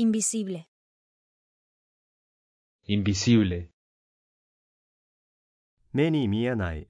Invisible. Invisible. 目に見えない